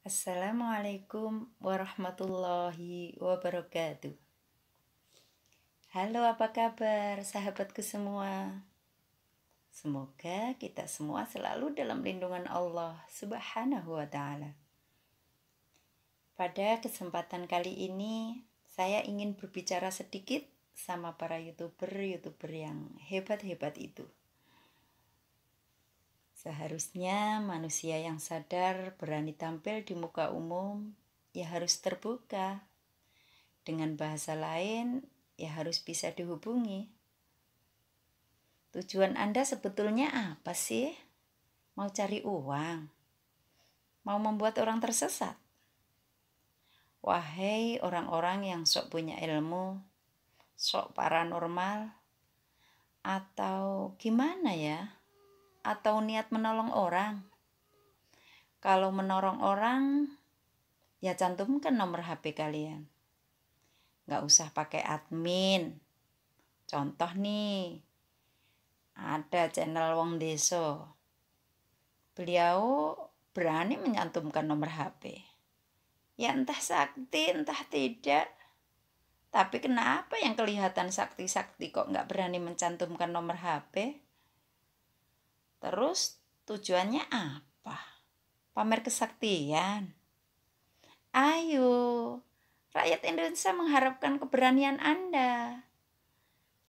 Assalamualaikum warahmatullahi wabarakatuh. Halo, apa kabar sahabatku semua? Semoga kita semua selalu dalam lindungan Allah Subhanahu wa taala. Pada kesempatan kali ini, saya ingin berbicara sedikit sama para YouTuber-YouTuber yang hebat-hebat itu. Seharusnya manusia yang sadar berani tampil di muka umum ya harus terbuka. Dengan bahasa lain, ya harus bisa dihubungi. Tujuan Anda sebetulnya apa sih? Mau cari uang? Mau membuat orang tersesat? Wahai orang-orang yang sok punya ilmu, sok paranormal, atau gimana ya? atau niat menolong orang? Kalau menolong orang, ya cantumkan nomor HP kalian. Nggak usah pakai admin. Contoh nih, ada channel Wong Deso. Beliau berani menyantumkan nomor HP. Ya entah sakti, entah tidak. Tapi kenapa yang kelihatan sakti-sakti kok nggak berani mencantumkan nomor HP? Terus tujuannya apa? Pamer kesaktian. Ayo, rakyat Indonesia mengharapkan keberanian Anda.